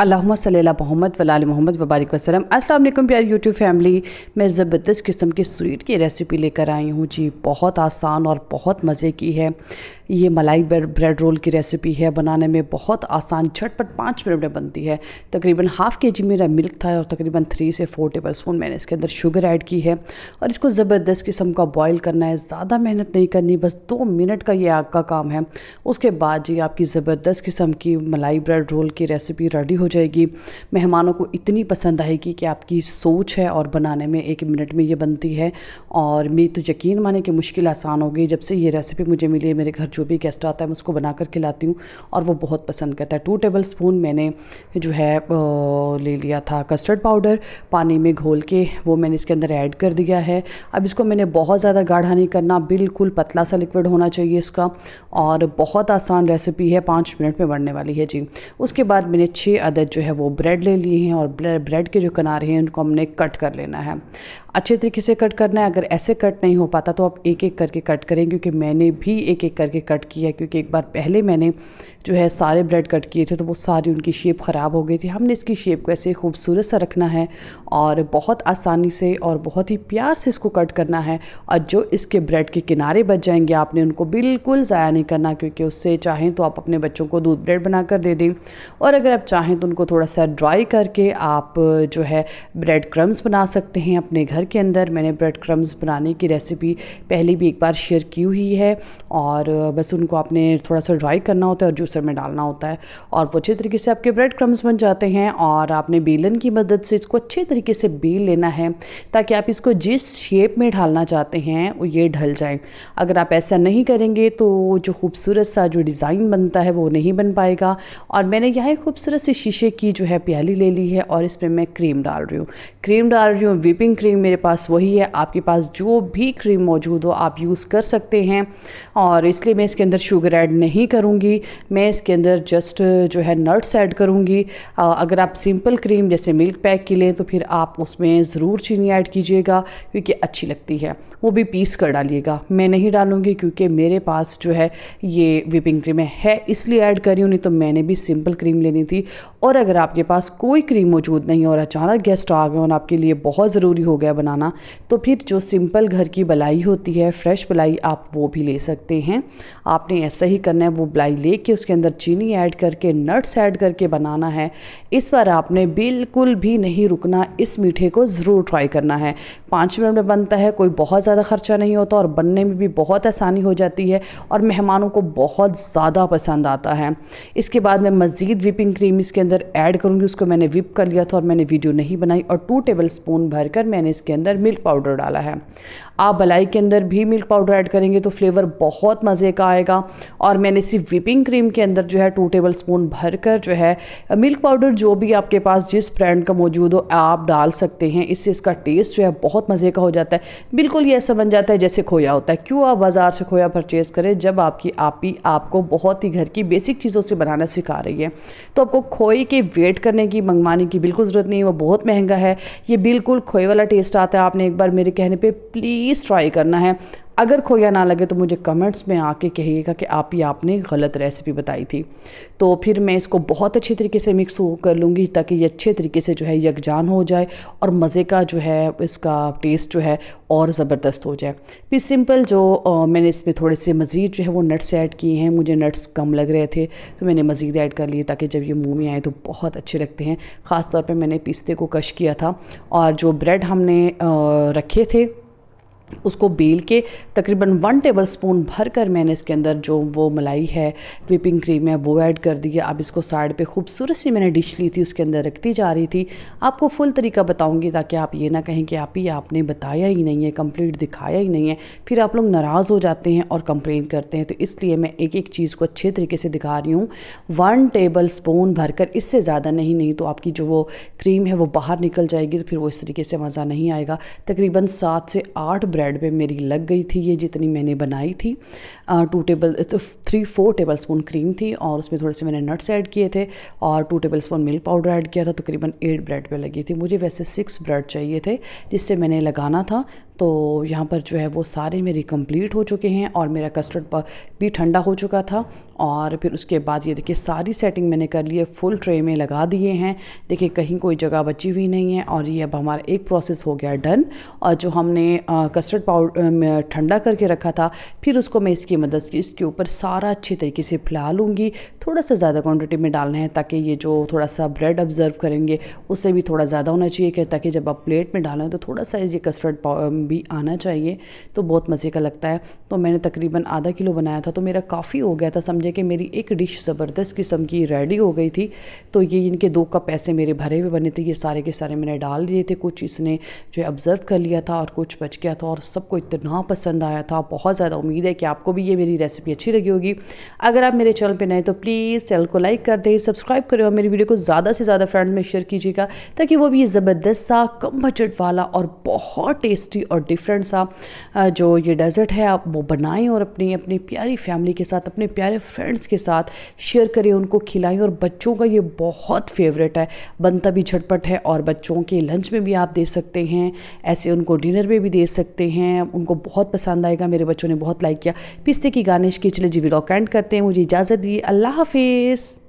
अल्लाह सल्ला मोहम्मद वलाल मोहम्मद वबारक वसलम अस्सलाम वालेकुम प्यार यूट्यूब फैमिली मैं ज़बरदस्त किस्म की स्वीट की रेसिपी लेकर आई हूँ जी बहुत आसान और बहुत मज़े की है ये मलाई ब्रेड रोल की रेसिपी है बनाने में बहुत आसान झटपट पाँच मिनट में बनती है तकरीबन हाफ़ के जी मेरा मिल्क था और तकरीबन थ्री से फोर टेबल स्पून मैंने इसके अंदर शुगर ऐड की है और इसको ज़बरदस्त किस्म का बॉयल करना है ज़्यादा मेहनत नहीं करनी बस दो मिनट का ये आग का काम है उसके बाद जी आपकी ज़बरदस्त किस्म की मलाई ब्रेड रोल की रेसिपी रेडी हो जाएगी मेहमानों को इतनी पसंद आएगी कि आपकी सोच है और बनाने में एक मिनट में ये बनती है और मेरी तो यकीन माने कि मुश्किल आसान हो गई जब से ये रेसिपी मुझे मिली है मेरे घर जो भी गेस्ट आता है मैं उसको बना कर खिलाती हूँ और वो बहुत पसंद करता है टू टेबल स्पून मैंने जो है ले लिया था कस्टर्ड पाउडर पानी में घोल के वो मैंने इसके अंदर ऐड कर दिया है अब इसको मैंने बहुत ज़्यादा गाढ़ा नहीं करना बिल्कुल पतला सा लिक्विड होना चाहिए इसका और बहुत आसान रेसिपी है पाँच मिनट में बनने वाली है जी उसके बाद मैंने छः अदद जो है वो ब्रेड ले लिए हैं और ब्रेड के जो किनारे हैं उनको हमने कट कर लेना है अच्छे तरीके से कट करना है अगर ऐसे कट नहीं हो पाता तो आप एक एक करके कट करें क्योंकि मैंने भी एक एक करके कट किया क्योंकि एक बार पहले मैंने जो है सारे ब्रेड कट किए थे तो वो सारी उनकी शेप ख़राब हो गई थी हमने इसकी शेप को ऐसे खूबसूरत सा रखना है और बहुत आसानी से और बहुत ही प्यार से इसको कट करना है और जो इसके ब्रेड के किनारे बच जाएंगे आपने उनको बिल्कुल ज़ाया नहीं करना क्योंकि उससे चाहें तो आप अपने बच्चों को दूध ब्रेड बना कर दे दें और अगर आप चाहें तो उनको थोड़ा सा ड्राई करके आप जो है ब्रेड क्रम्स बना सकते हैं अपने घर घर के अंदर मैंने ब्रेड क्रम्स बनाने की रेसिपी पहले भी एक बार शेयर की हुई है और बस उनको आपने थोड़ा सा ड्राई करना होता है और जूसर में डालना होता है और वो अच्छे तरीके से आपके ब्रेड क्रम्स बन जाते हैं और आपने बेलन की मदद से इसको अच्छे तरीके से बेल लेना है ताकि आप इसको जिस शेप में ढालना चाहते हैं वो ये ढल जाए अगर आप ऐसा नहीं करेंगे तो जो खूबसूरत सा जो डिज़ाइन बनता है वो नहीं बन पाएगा और मैंने यहाँ एक खूबसूरत सी शीशे की जो है प्याली ले ली है और इसमें मैं क्रीम डाल रही हूँ क्रीम डाल रही हूँ विपिंग क्रीम मेरे मेरे पास वही है आपके पास जो भी क्रीम मौजूद हो आप यूज़ कर सकते हैं और इसलिए मैं इसके अंदर शुगर ऐड नहीं करूँगी मैं इसके अंदर जस्ट uh, जो है नट्स ऐड करूँगी अगर आप सिंपल क्रीम जैसे मिल्क पैक की लें तो फिर आप उसमें ज़रूर चीनी ऐड कीजिएगा क्योंकि अच्छी लगती है वो भी पीस कर डालिएगा मैं नहीं डालूँगी क्योंकि मेरे पास जो है ये विपिंग क्रीम है इसलिए ऐड करी रही नहीं तो मैंने भी सिंपल क्रीम लेनी थी और अगर आपके पास कोई क्रीम मौजूद नहीं और अचानक गेस्ट आ गए और आपके लिए बहुत ज़रूरी हो गया बनाना तो फिर जो सिंपल घर की बलाई होती है फ्रेश बलाई आप वो भी ले सकते हैं आपने ऐसा ही करना है वो बलाई ले के उसके अंदर चीनी ऐड करके नट्स ऐड करके बनाना है इस बार आपने बिल्कुल भी नहीं रुकना इस मीठे को ज़रूर ट्राई करना है पाँच मिनट में बनता है कोई बहुत ज़्यादा ख़र्चा नहीं होता और बनने में भी बहुत आसानी हो जाती है और मेहमानों को बहुत ज़्यादा पसंद आता है इसके बाद मैं मज़ीद विपिंग क्रीम इसके अंदर ऐड करूँगी उसको मैंने विप कर लिया था और मैंने वीडियो नहीं बनाई और टू टेबल स्पून भर मैंने इसके अंदर मिल्क पाउडर डाला है आप भलाई के अंदर भी मिल्क पाउडर ऐड करेंगे तो फ्लेवर बहुत मज़े का आएगा और मैंने इसी विपिंग क्रीम के अंदर जो है टू टेबल स्पून भर कर जो है मिल्क पाउडर जो भी आपके पास जिस ब्रांड का मौजूद हो आप डाल सकते हैं इससे इसका टेस्ट जो है बहुत मज़े का हो जाता है बिल्कुल ये ऐसा बन जाता है जैसे खोया होता है क्यों आप बाज़ार से खोया परचेज़ करें जब आपकी आपी आपको बहुत ही घर की बेसिक चीज़ों से बनाना सिखा रही है तो आपको खोए के वेट करने की मंगवाने की बिल्कुल ज़रूरत नहीं है वो बहुत महंगा है ये बिल्कुल खोए वाला टेस्ट आता है आपने एक बार मेरे कहने पर प्लीज़ प्लीज़ ट्राई करना है अगर खोया ना लगे तो मुझे कमेंट्स में आके कहिएगा कि आप ही आपने गलत रेसिपी बताई थी तो फिर मैं इसको बहुत अच्छे तरीके से मिक्स कर लूँगी ताकि ये अच्छे तरीके से जो है यकजान हो जाए और मज़े का जो है इसका टेस्ट जो है और ज़बरदस्त हो जाए फिर सिंपल जो आ, मैंने इसमें थोड़े से मज़ीद जो है वो नट्स ऐड किए हैं मुझे नट्स कम लग रहे थे तो मैंने मज़ीद ऐड कर लिए ताकि जब ये मुँह में आए तो बहुत अच्छे लगते हैं ख़ासतौर पर मैंने पिस्ते को कश किया था और जो ब्रेड हमने रखे थे उसको बेल के तकरीबन वन टेबल स्पून भर कर मैंने इसके अंदर जो वो मलाई है विपिंग क्रीम है वो ऐड कर दी है अब इसको साइड पे खूबसूरत सी मैंने डिश ली थी उसके अंदर रखती जा रही थी आपको फुल तरीका बताऊंगी ताकि आप ये ना कहें कि आप ही आपने बताया ही नहीं है कंप्लीट दिखाया ही नहीं है फिर आप लोग नाराज़ हो जाते हैं और कंप्लेन करते हैं तो इसलिए मैं एक एक चीज़ को अच्छे तरीके से दिखा रही हूँ वन टेबल स्पून भर कर इससे ज़्यादा नहीं नहीं तो आपकी जो वो क्रीम है वो बाहर निकल जाएगी तो फिर वो इस तरीके से मज़ा नहीं आएगा तकरीबन सात से आठ ब्रेड पे मेरी लग गई थी ये जितनी मैंने बनाई थी two table three four tablespoon cream थी और उसमें थोड़े से मैंने नट्स ऐड किए थे और two tablespoon milk powder add किया था तकरीबन एट ब्रेड पर लगी थी मुझे वैसे सिक्स ब्रेड चाहिए थे जिससे मैंने लगाना था तो यहाँ पर जो है वो सारे मेरे कंप्लीट हो चुके हैं और मेरा कस्टर्ड भी ठंडा हो चुका था और फिर उसके बाद ये देखिए सारी सेटिंग मैंने कर ली है फुल ट्रे में लगा दिए हैं देखिए कहीं कोई जगह बची हुई नहीं है और ये अब हमारा एक प्रोसेस हो गया डन और जो हमने कस्टर्ड पाउडर ठंडा करके रखा था फिर उसको मैं इसकी मदद से इसके ऊपर सारा अच्छी तरीके से फैला लूँगी थोड़ा सा ज़्यादा क्वान्टिटी में डालना है ताकि ये जो थोड़ा सा ब्रेड ऑब्ज़र्व करेंगे उससे भी थोड़ा ज़्यादा होना चाहिए ताकि जब आप प्लेट में डालें तो थोड़ा सा ये कस्टर्ड भी आना चाहिए तो बहुत मज़े का लगता है तो मैंने तकरीबन आधा किलो बनाया था तो मेरा काफ़ी हो गया था समझे कि मेरी एक डिश ज़बरदस्त किस्म की रेडी हो गई थी तो ये इनके दो कप ऐसे मेरे भरे हुए बने थे ये सारे के सारे मैंने डाल दिए थे कुछ इसने जो है ऑब्ज़र्व कर लिया था और कुछ बच गया था और सबको इतना पसंद आया था बहुत ज़्यादा उम्मीद है कि आपको भी ये मेरी रेसिपी अच्छी लगी होगी अगर आप मेरे चैनल पर नए तो प्लीज़ चैनल को लाइक कर दें सब्सक्राइब करें और मेरी वीडियो को ज़्यादा से ज़्यादा फ्रेंड में शेयर कीजिएगा ताकि वो भी ज़बरदस्त सा कम बजट वाला और बहुत टेस्टी और और डिफरेंट सा जो ये डेज़र्ट है आप वो बनाएं और अपनी अपनी प्यारी फैमिली के साथ अपने प्यारे फ्रेंड्स के साथ शेयर करें उनको खिलाएं और बच्चों का ये बहुत फेवरेट है बनता भी झटपट है और बच्चों के लंच में भी आप दे सकते हैं ऐसे उनको डिनर में भी दे सकते हैं उनको बहुत पसंद आएगा मेरे बच्चों ने बहुत लाइक किया पिस्ते की गार्निश के चले जी वीडियो कैंड करते हैं मुझे इजाज़त दिए अल्लाह हाफिज़